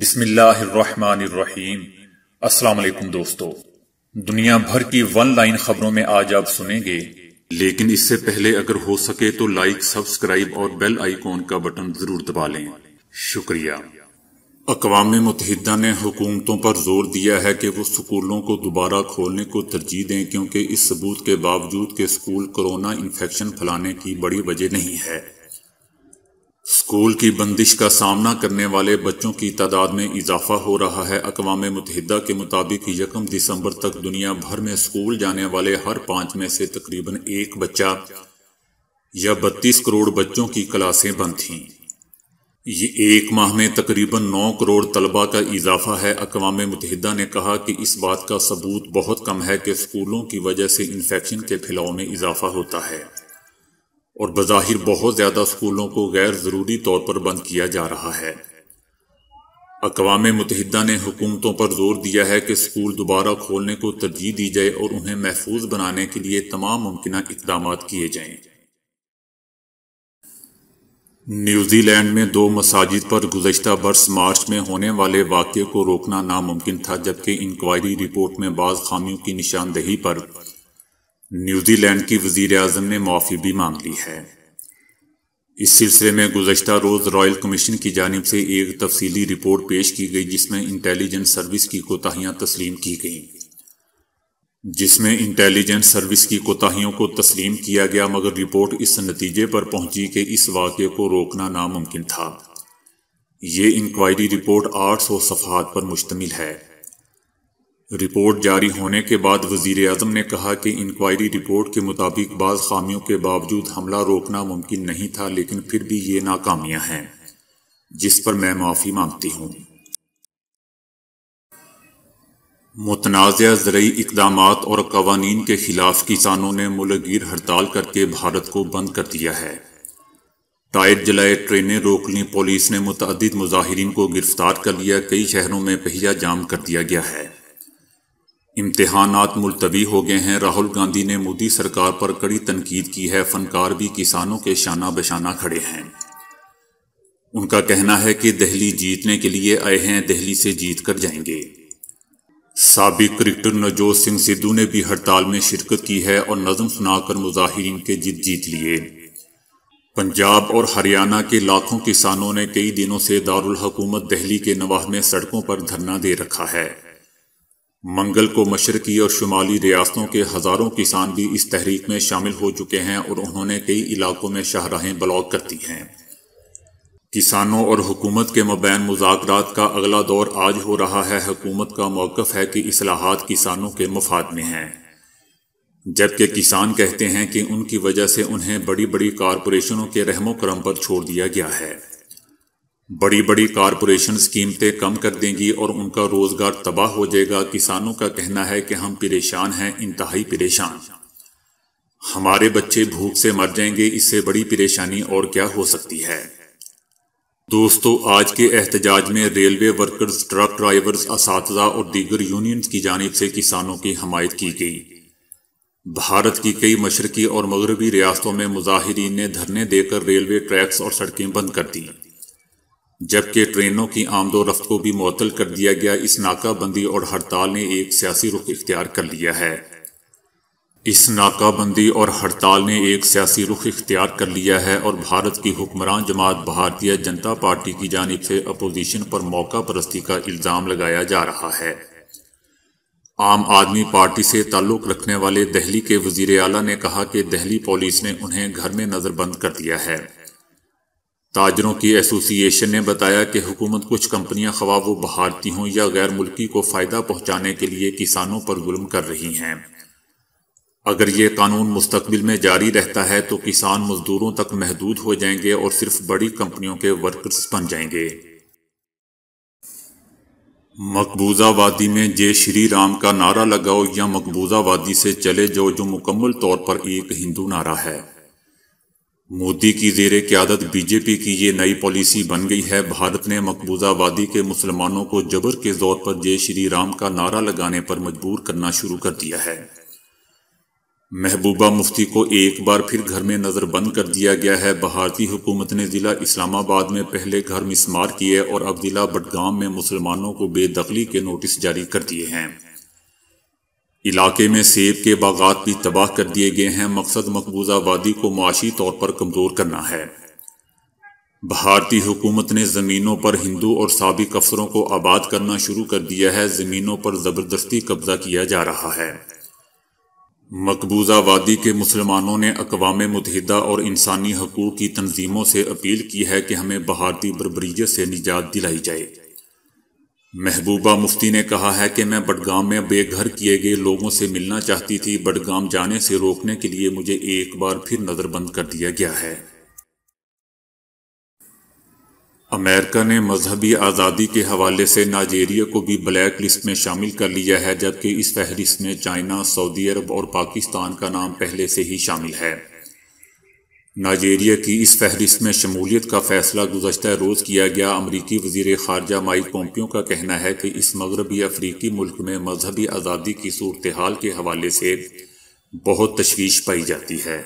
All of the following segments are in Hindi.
बिस्मिल्लाहिर्रहमानिर्रहीम अस्सलाम दोस्तों दुनिया भर की वन लाइन खबरों में आज आप सुनेंगे लेकिन इससे पहले अगर हो सके तो लाइक सब्सक्राइब और बेल आइकॉन का बटन जरूर दबा लें शुक्रिया अकवाम मतहदा ने हुकूमतों पर जोर दिया है कि वो स्कूलों को दोबारा खोलने को तरजीह दें क्योंकि इस सबूत के बावजूद के स्कूल कोरोना इन्फेक्शन फैलाने की बड़ी वजह नहीं है स्कूल की बंदिश का सामना करने वाले बच्चों की तादाद में इजाफा हो रहा है अकवा मुतहदा के मुताबिक यकम दिसंबर तक दुनिया भर में स्कूल जाने वाले हर पाँच में से तकरीबन एक बच्चा या बत्तीस करोड़ बच्चों की क्लासें बंद थीं ये एक माह में तकरीबन नौ करोड़ तलबा का इजाफा है अकवा मुतहदा ने कहा कि इस बात का सबूत बहुत कम है कि स्कूलों की वजह से इन्फेक्शन के फैलाव में इजाफा होता है और बज़ाहिर बहुत ज़्यादा स्कूलों को गैर ज़रूरी तौर पर बंद किया जा रहा है अकवा मुतहदा ने हुकूमतों पर जोर दिया है कि स्कूल दोबारा खोलने को तरजीह दी जाए और उन्हें महफूज बनाने के लिए तमाम मुमकिन इकदाम किए जाए न्यूजीलैंड में दो मसाजिद पर गुजशत बरस मार्च में होने वाले वाक्य को रोकना नामुमकिन था जबकि इंक्वायरी रिपोर्ट में बाज़ खामियों की निशानदेही पर न्यूजीलैंड की वजीर अजम ने माफी भी मांग ली है इस सिलसिले में गुजशत रोज़ रॉयल कमीशन की जानब से एक तफसीली रिपोर्ट पेश की गई जिसमें इंटेलिजेंस सर्विस की कोताहियाँ तस्लीम की गईं जिसमें इंटेलिजेंस सर्विस की कोताहियों को तस्लीम किया गया मगर रिपोर्ट इस नतीजे पर पहुंची कि इस वाक़े को रोकना नामुमकिन था ये इंक्वायरी रिपोर्ट आठ सौ सफहत पर मुश्तमिल है रिपोर्ट जारी होने के बाद वजीर अजम ने कहा कि इंक्वायरी रिपोर्ट के मुताबिक बाज़ खामियों के बावजूद हमला रोकना मुमकिन नहीं था लेकिन फिर भी ये नाकामियां हैं जिस पर मैं माफ़ी मांगती हूँ मुतनाज़ जरिए इकदाम और कवानी के खिलाफ किसानों ने मुलगिर हड़ताल करके भारत को बंद कर दिया है टायर जलाए ट्रेनें रोक ली पुलिस ने मुतद मुजाहरीन को गिरफ्तार कर लिया कई शहरों में पहिया जाम कर दिया गया है इम्तहान मुलतवी हो गए हैं राहुल गांधी ने मोदी सरकार पर कड़ी तनकीद की है फनकार भी किसानों के शाना बशाना खड़े हैं उनका कहना है कि दहली जीतने के लिए आए हैं दहली से जीत कर जाएंगे सबक क्रिकेटर नवजोत सिंह सिद्धू ने भी हड़ताल में शिरकत की है और नज़म सुनाकर मुजाहन के जिद जीत लिए पंजाब और हरियाणा के लाखों किसानों ने कई दिनों से दारुल दहली के नवाह में सड़कों पर धरना दे रखा है मंगल को मशरकी और शुमाली रियासतों के हज़ारों किसान भी इस तहरीक में शामिल हो चुके हैं और उन्होंने कई इलाकों में शाहराहें ब्लॉक कर दी हैं किसानों और हुकूमत के मुबैन मुजाकर का अगला दौर आज हो रहा है हुकूमत का मौक़ है कि असलाहत किसानों के मफाद में हैं जबकि किसान कहते हैं कि उनकी वजह से उन्हें बड़ी बड़ी कॉरपोरेशनों के रहमो करम पर छोड़ दिया गया है बड़ी बड़ी कारपोरेशन कीमतें कम कर देंगी और उनका रोजगार तबाह हो जाएगा किसानों का कहना है कि हम परेशान हैं इंतहाई परेशान हमारे बच्चे भूख से मर जाएंगे इससे बड़ी परेशानी और क्या हो सकती है दोस्तों आज के एहतजाज में रेलवे वर्कर्स ट्रक ड्राइवर्स इस और दीगर यूनियंस की जानब से किसानों की हमायत की गई भारत की कई मशरकी और मगरबी रियासतों में मुजाहरीन ने धरने देकर रेलवे ट्रैक्स और सड़कें बंद कर दी जबकि ट्रेनों की आमदो रफ्त को भी मअतल कर दिया गया इस नाकाबंदी और हड़ताल ने एक सियासी रुख इख्तियार कर लिया है इस नाकाबंदी और हड़ताल ने एक सियासी रुख इख्तियार कर लिया है और भारत की हुक्मरान जमात भारतीय जनता पार्टी की जानब से अपोजिशन पर मौका परस्ती का इल्ज़ाम लगाया जा रहा है आम आदमी पार्टी से ताल्लुक़ रखने वाले दहली के वजीर अला ने कहा कि दहली पुलिस ने उन्हें घर में नज़रबंद कर दिया है ताजरों की एसोसिएशन ने बताया कि हुकूमत कुछ कंपनियां खवा वो भारतीय हों या गैर मुल्की को फ़ायदा पहुंचाने के लिए किसानों पर जुल्म कर रही हैं अगर ये कानून मुस्तबिल में जारी रहता है तो किसान मजदूरों तक महदूद हो जाएंगे और सिर्फ बड़ी कंपनियों के वर्कर्स बन जाएंगे मकबूजा वादी में जय श्री राम का नारा लगाओ या मकबूजा वादी से चले जाओ जो मुकम्मल तौर पर एक हिंदू नारा है मोदी की जेर क्यादत बीजेपी की ये नई पॉलिसी बन गई है भारत ने मकबूजा वादी के मुसलमानों को जबर के जोर पर जय श्री राम का नारा लगाने पर मजबूर करना शुरू कर दिया है महबूबा मुफ्ती को एक बार फिर घर में नज़रबंद कर दिया गया है भारतीय हुकूमत ने ज़िला इस्लामाबाद में पहले घर मिसमार किए और अब ज़िला बडगाम में मुसलमानों को बेदखली के नोटिस जारी कर दिए हैं इलाके में सेब के बागात भी तबाह कर दिए गए हैं मकसद मकबूजा वादी को माशी तौर पर कमज़ोर करना है भारतीय हुकूमत ने ज़मीनों पर हिंदू और सबक अफसरों को आबाद करना शुरू कर दिया है ज़मीनों पर ज़बरदस्ती कब्ज़ा किया जा रहा है मकबूजा वादी के मुसलमानों ने अकवाम मुतहदा और इंसानी हकूक़ की तनजीमों से अपील की है कि हमें भारतीय बरबरीत से निजात दिलाई जाए महबूबा मुफ्ती ने कहा है कि मैं बडगाम में बेघर किए गए लोगों से मिलना चाहती थी बडगाम जाने से रोकने के लिए मुझे एक बार फिर नज़रबंद कर दिया गया है अमेरिका ने मजहबी आज़ादी के हवाले से नाइजेरिया को भी ब्लैक लिस्ट में शामिल कर लिया है जबकि इस फहरिस्त में चाइना सऊदी अरब और पाकिस्तान का नाम पहले से ही शामिल है नाइजेरिया की इस फहरिस्त में शमूलियत का फैसला गुजशत रोज़ किया गया अमरीकी वजीर खारजा माइक पोम्पियो का कहना है कि इस मगरबी अफ्रीकी मुल्क में मजहबी आज़ादी की सूरत हाल के हवाले से बहुत तशवीश पाई जाती है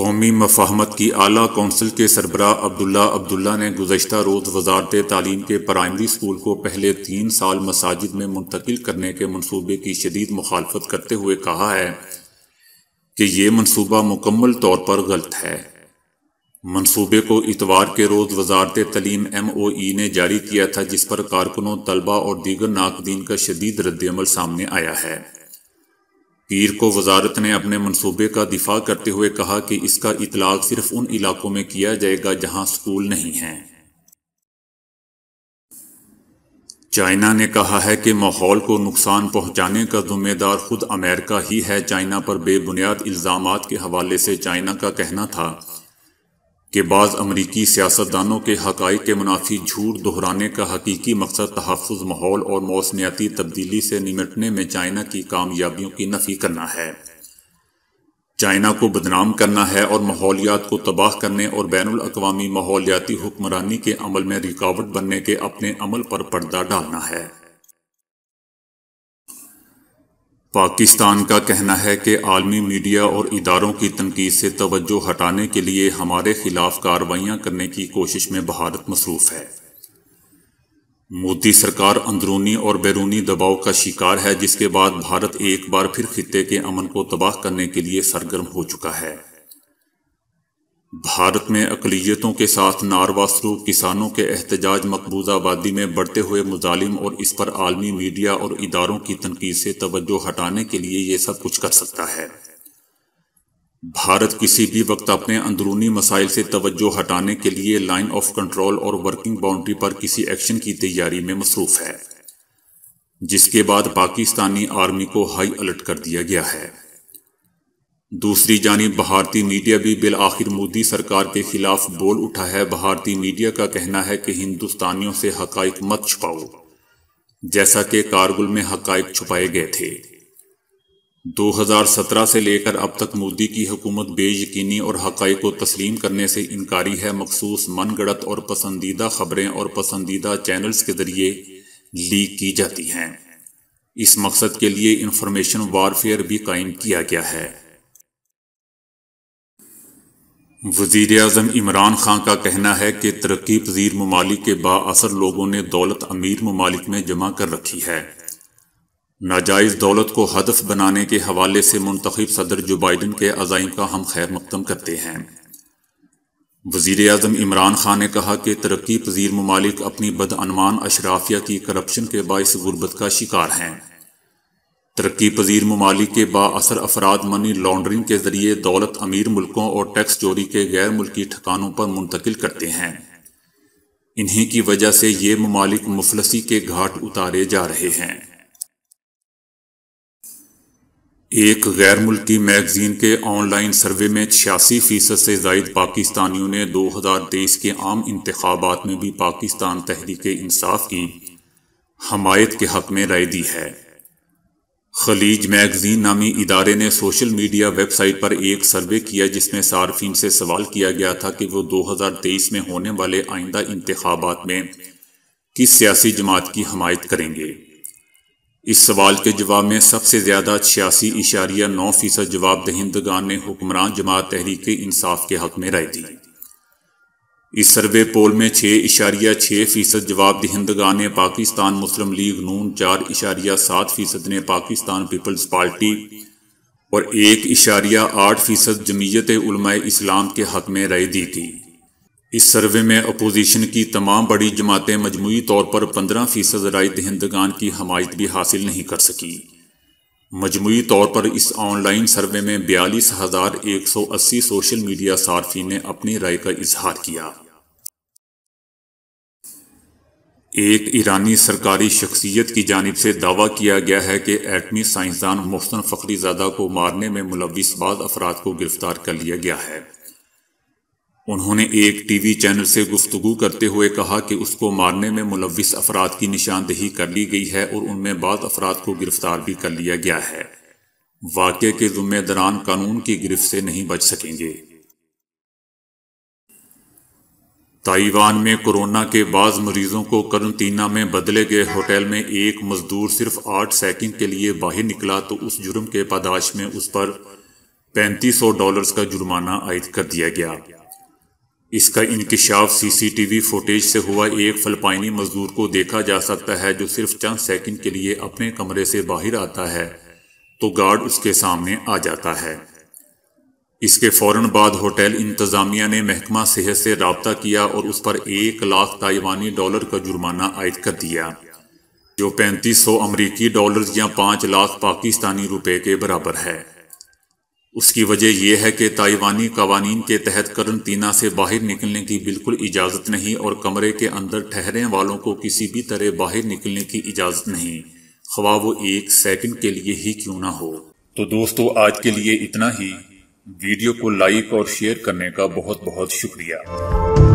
कौमी मफाहमत की आला कौंसिल के सरबरा अब्दुल्ला अब्दुल्ला ने गुजशत रोज़ वजारत तालीम के प्राइमरी स्कूल को पहले तीन साल मसाजिद में मुंतकिल करने के मनसूबे की शदीद मुखालफत करते हुए कहा है कि यह मनसूबा मुकम्मल तौर पर गलत है मनसूबे को इतवार के रोज़ वजारत तलीम एम ओ ई ने जारी किया था जिस पर कारकुनों तलबा और दीगर नाकदीन का शदीद रद्दमल सामने आया है पीर को वजारत ने अपने मनसूबे का दिफा करते हुए कहा कि इसका इतलाक सिर्फ उन इलाकों में किया जाएगा जहां स्कूल नहीं हैं चाइना ने कहा है कि माहौल को नुकसान पहुंचाने का जिम्मेदार खुद अमेरिका ही है चाइना पर बेबुनियाद इल्ज़ाम के हवाले से चाइना का कहना था कि बाज़ अमरीकी सियासतदानों के हक़ के मुनाफी झूठ दोहराने का हकीकी मकसद तहफ़ माहौल और मौसमियाती तब्दीली से निमटने में चाइना की कामयाबियों की नफ़ी करना है चाइना को बदनाम करना है और माहौलियात को तबाह करने और बैन अवी माहौलियाती हुक्मरानी के अमल में रिकावट बनने के अपने अमल पर पर्दा डालना है पाकिस्तान का कहना है कि आलमी मीडिया और इदारों की तनकीद से तवज्जो हटाने के लिए हमारे खिलाफ कार्रवाइयाँ करने की कोशिश में भारत मसरूफ़ है मोदी सरकार अंदरूनी और बैरूनी दबाव का शिकार है जिसके बाद भारत एक बार फिर खत्े के अमन को तबाह करने के लिए सरगर्म हो चुका है भारत में अकलीतों के साथ नारवा किसानों के एहतजाज मकबूज आबादी में बढ़ते हुए मुजालिम और इस पर आलमी मीडिया और इदारों की तनकीद से तवज्जो हटाने के लिए ये सब कुछ कर सकता है भारत किसी भी वक्त अपने अंदरूनी मसाइल से तवज्जो हटाने के लिए लाइन ऑफ कंट्रोल और वर्किंग बाउंड्री पर किसी एक्शन की तैयारी में मसरूफ है जिसके बाद पाकिस्तानी आर्मी को हाई अलर्ट कर दिया गया है दूसरी जानी भारतीय मीडिया भी बिल आखिर मोदी सरकार के खिलाफ बोल उठा है भारतीय मीडिया का कहना है कि हिंदुस्तानियों से हकाइक मत छुपाओ जैसा कि कारगुल में हकाइक छुपाए गए थे 2017 से लेकर अब तक मोदी की हुकूमत बेयकीनी और हक़ को तस्लीम करने से इनकारी है मखसूस मन गढ़त और पसंदीदा खबरें और पसंदीदा चैनल्स के ज़रिए लीक की जाती हैं इस मकसद के लिए इंफॉर्मेशन वारफेयर भी कायम किया गया है वजीर अजम इमरान खान का कहना है कि तरक्की पजीर ममालिक के बासर लोगों ने दौलत अमीर ममालिक में जमा कर रखी है नाजायज़ दौलत को हदफ बनाने के हवाले से मुंतब सदर जो बाइडन के अजाइम का हम खैर मकदम करते हैं वज़ी अजम इमरान खान ने कहा कि तरक्की पजीर ममालिक अपनी बदअनमान अशराफिया की करप्शन के बायस गुर्बत का शिकार हैं तरक्की पजीर ममालिक के बासर अफराद मनी लॉन्ड्रिंग के ज़रिए दौलत अमीर मुल्कों और टैक्स चोरी के गैर मुल्की ठिकानों पर मुंतकिल करते हैं इन्हीं की वजह से ये ममालिक मुफलसी के घाट उतारे जा रहे हैं एक गैर मुल्की मैगजीन के ऑनलाइन सर्वे में छियासी फीसद से जायद पाकिस्तानियों ने दो हज़ार तेईस के आम इंतबात में भी पाकिस्तान तहरीक इंसाफ की हमायत के हक में राय दी है खलीज मैगजीन नामी इदारे ने सोशल मीडिया वेबसाइट पर एक सर्वे किया जिसमें सार्फिन से सवाल किया गया था कि वो 2023 में होने वाले आइंदा इंतबात में किस सियासी जमात की हमायत करेंगे इस सवाल के जवाब में सबसे ज़्यादा छियासी इशारिया नौ फीसद जवाब दहिंदगान ने हुक्मरान जमात तहरीक इंसाफ के हक में राय दी इस सर्वे पोल में छः इशारिया छः फीसद जवाब दहिंदगान ने पाकिस्तान मुस्लिम लीग नून चार इशारिया सात फीसद ने पाकिस्तान पीपल्स पार्टी और एक इशारिया आठ फीसद जमीयत इस्लाम के हक में राय दी थी इस सर्वे में अपोजिशन की तमाम बड़ी जमातें मजमू तौर पर पंद्रह फीसद राय दहंदगान की हमायत भी हासिल नहीं कर सकी मजमू तौर पर इस ऑनलाइन सर्वे में बयालीस हज़ार एक सौ अस्सी सोशल मीडिया सार्फी ने अपनी राय का इजहार किया एक ईरानी सरकारी शख्सियत की जानब से दावा किया गया है कि एटमी साइंसदान मोहसन फ़खरीजादा को मारने में मुलविस बाद अफराद को गिरफ्तार कर लिया गया है उन्होंने एक टीवी चैनल से गुफ्तगु करते हुए कहा कि उसको मारने में मुलविस अफराद की निशानदेही कर ली गई है और उनमें बाद अफराद को गिरफ्तार भी कर लिया गया है वाक्य के जुम्मेदरान कानून की गिरफ्त से नहीं बच सकेंगे ताइवान में कोरोना के बाद मरीजों को करंतना में बदले गए होटल में एक मजदूर सिर्फ आठ सेकेंड के लिए बाहर निकला तो उस जुर्म के पादाश में उस पर पैंतीस सौ डॉलर्स का जुर्माना आयद कर दिया गया इसका इंकशाफ सीसीटीवी फुटेज से हुआ एक फलपाइनी मजदूर को देखा जा सकता है जो सिर्फ चंद सेकंड के लिए अपने कमरे से बाहर आता है तो गार्ड उसके सामने आ जाता है इसके फौरन बाद होटल इंतज़ामिया ने महकमा सेहत से रबता किया और उस पर एक लाख ताइवानी डॉलर का जुर्माना आयद कर दिया जो पैंतीस सौ अमरीकी डॉलर या पाँच लाख पाकिस्तानी रुपये के बराबर है उसकी वजह यह है कि ताइवानी कवानीन के तहत करनतीना से बाहर निकलने की बिल्कुल इजाज़त नहीं और कमरे के अंदर ठहरने वालों को किसी भी तरह बाहर निकलने की इजाज़त नहीं ख्वा वो एक सेकंड के लिए ही क्यों ना हो तो दोस्तों आज के लिए इतना ही वीडियो को लाइक और शेयर करने का बहुत बहुत शुक्रिया